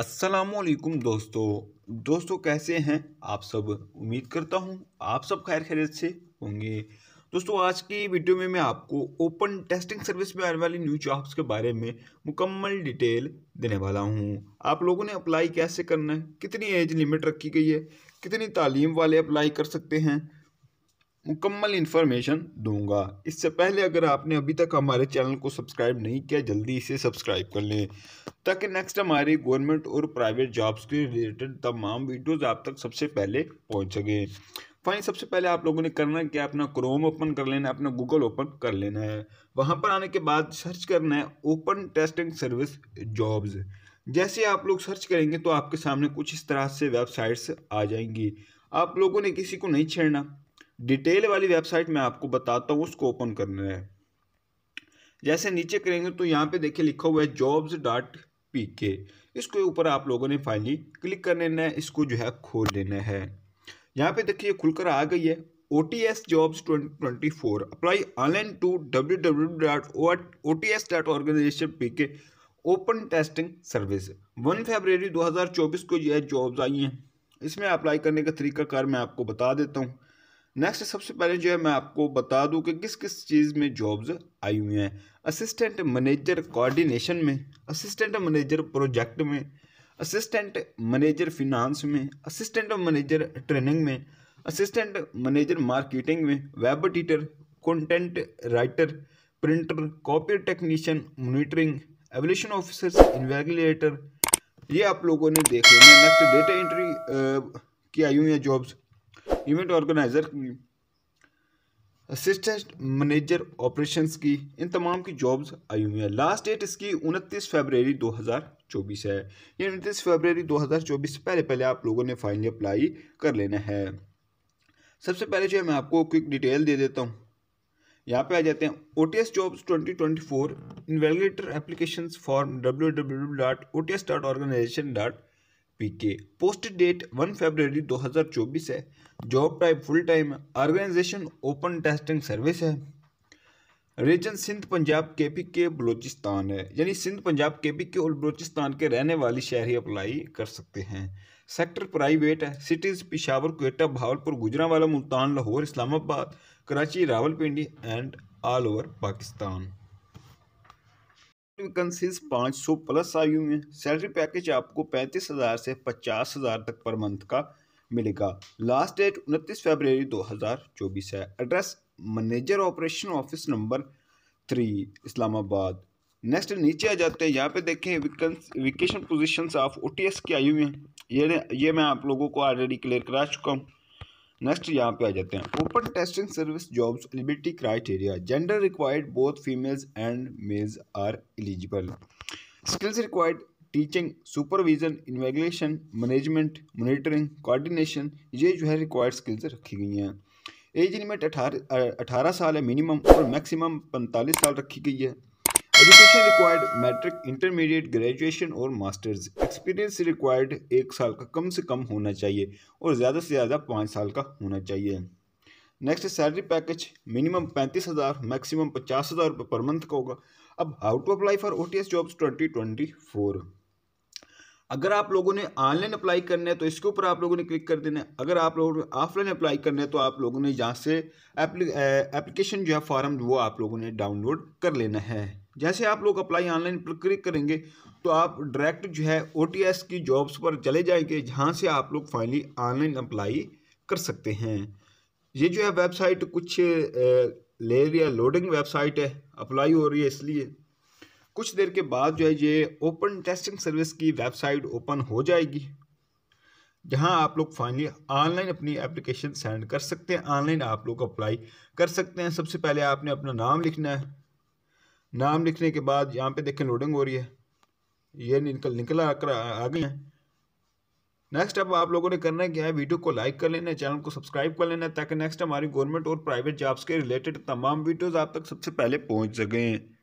असलकुम दोस्तों दोस्तों कैसे हैं आप सब उम्मीद करता हूं आप सब खैर खैरियत से होंगे दोस्तों आज की वीडियो में मैं आपको ओपन टेस्टिंग सर्विस में आने वाली न्यू जॉब्स के बारे में मुकम्मल डिटेल देने वाला हूं आप लोगों ने अप्लाई कैसे करना है कितनी एज लिमिट रखी गई है कितनी तालीम वाले अप्लाई कर सकते हैं मुकम्मल इन्फॉर्मेशन दूंगा इससे पहले अगर आपने अभी तक हमारे चैनल को सब्सक्राइब नहीं किया जल्दी इसे सब्सक्राइब कर लें ताकि नेक्स्ट हमारी गवर्नमेंट और प्राइवेट जॉब्स के रिलेटेड तमाम वीडियोज़ आप तक सबसे पहले पहुँच सकें फाइन सबसे पहले आप लोगों ने करना है कि अपना क्रोम ओपन कर लेना है अपना गूगल ओपन कर लेना है वहाँ पर आने के बाद सर्च करना है ओपन टेस्टिंग सर्विस जॉब्स जैसे आप लोग सर्च करेंगे तो आपके सामने कुछ इस तरह से वेबसाइट्स आ जाएंगी आप लोगों ने किसी को नहीं छेड़ना डिटेल वाली वेबसाइट मैं आपको बताता हूँ उसको ओपन करने है जैसे नीचे करेंगे तो यहाँ पे देखिए लिखा हुआ है जॉब्स डॉट पी के इसके ऊपर आप लोगों ने फाइनली क्लिक कर लेना है इसको जो है खोल लेना है यहाँ पे देखिए खुलकर आ गई है O T S jobs twenty four apply online to W W dot O T S dot organisation P K open testing service one February 2024 को यह जॉब्स आई हैं इसमें अप्लाई करने का तरीका कार मैं आपको बता देता हूँ नेक्स्ट सबसे पहले जो है मैं आपको बता दूं कि किस किस चीज़ में जॉब्स आई हुई हैं असिस्टेंट मैनेजर कोऑर्डिनेशन में असिस्टेंट मैनेजर प्रोजेक्ट में असिस्टेंट मैनेजर फिनांस में असिस्टेंट मैनेजर ट्रेनिंग में असिस्टेंट मैनेजर मार्केटिंग में web editor content writer printer copy technician monitoring evaluation officers invigilator ये आप लोगों ने देख लेना नेक्स्ट डेटा एंट्री की आई हुई हैं जॉब्स इवेंट ऑर्गेनाइज़र की असिस्टेंट मैनेजर ऑपरेशंस की इन तमाम की जॉब्स आई हुई हैं लास्ट डेट इसकी 29 फरवरी 2024 है ये 29 फरवरी 2024 से पहले पहले आप लोगों ने फाइनली अप्लाई कर लेना है सबसे पहले जो है मैं आपको क्विक डिटेल दे देता हूँ यहाँ पे आ जाते हैं O T S jobs twenty twenty four invigilator application form W W W dot O T S dot organisation dot PK post date 1 फरवरी 2024 है job type full time organisation open testing service है region Sindh Punjab K P के बलोचिस्तान है यानी Sindh Punjab K P के और बलोचिस्तान के रहने वाली शहरी अप्लाई कर सकते हैं सेक्टर प्राइवेट है cities Peshawar Quetta Bahawalpur Gujranwala Multan Lahore Islamabad Karachi Rawalpindi and all over Pakistan vacancies पाँच सौ प्लस आई हुई हैं सैलरी पैकेज आपको पैंतीस हज़ार से पचास हज़ार तक पर मंथ का मिलेगा लास्ट डेट उनतीस फरवरी 2024 है address manager operation office number three Islamabad next नीचे आ जाते हैं यहाँ पे देखें वेकेशन पोजीशंस ऑफ ओटीएस की आई हुई हैं ये ये मैं आप लोगों को ऑलरेडी क्लियर करा चुका हूँ नेक्स्ट यहाँ पे आ जाते हैं open testing service jobs eligibility criteria gender required both females and males are eligible skills required teaching supervision invigilation management monitoring coordination ये जो है रिक्वायर्ड स्किल्स रखी गई हैं एज लिमिट अठारह अठारह साल है मिनिमम और मैक्सिमम पैंतालीस साल रखी गई है education required matric intermediate graduation और मास्टर्स एक्सपीरियंस रिक्वायर्ड एक साल का कम से कम होना चाहिए और ज़्यादा से ज़्यादा पाँच साल का होना चाहिए नेक्स्ट सैलरी पैकेज मिनिमम पैंतीस हज़ार मैक्सिमम पचास हज़ार रुपये पर मंथ का होगा अब how to apply for O T S jobs twenty twenty four अगर आप लोगों ने ऑनलाइन अप्लाई करना है तो इसके ऊपर आप लोगों ने क्लिक कर देना है अगर आप लोगों ने ऑफलाइन अप्लाई करना है तो आप लोगों ने यहाँ से एप्लीकेशन जो है फॉर्म वो आप लोगों ने डाउनलोड कर लेना है जैसे आप लोग अप्लाई ऑनलाइन पर क्लिक करेंगे तो आप डायरेक्ट जो है ओ की जॉब्स पर चले जाएंगे जहाँ से आप लोग फाइनली ऑनलाइन अप्लाई कर सकते हैं ये जो है वेबसाइट कुछ रही है लोडिंग वेबसाइट है अप्लाई हो रही है इसलिए कुछ देर के बाद जो है ये ओपन टेस्टिंग सर्विस की वेबसाइट ओपन हो जाएगी जहां आप लोग फाइनली ऑनलाइन अपनी एप्लीकेशन सेंड कर सकते हैं ऑनलाइन आप लोग अप्लाई कर सकते हैं सबसे पहले आपने अपना नाम लिखना है नाम लिखने के बाद यहाँ पे देखें लोडिंग हो रही है ये निकल निकला आकर आ गई है नेक्स्ट अब आप लोगों ने करना क्या है वीडियो को लाइक कर लेना है चैनल को सब्सक्राइब कर लेना है ताकि नेक्स्ट हमारी गवर्नमेंट और प्राइवेट जॉब्स के रिलेटेड तमाम वीडियोज़ आप तक सबसे पहले पहुँच सकें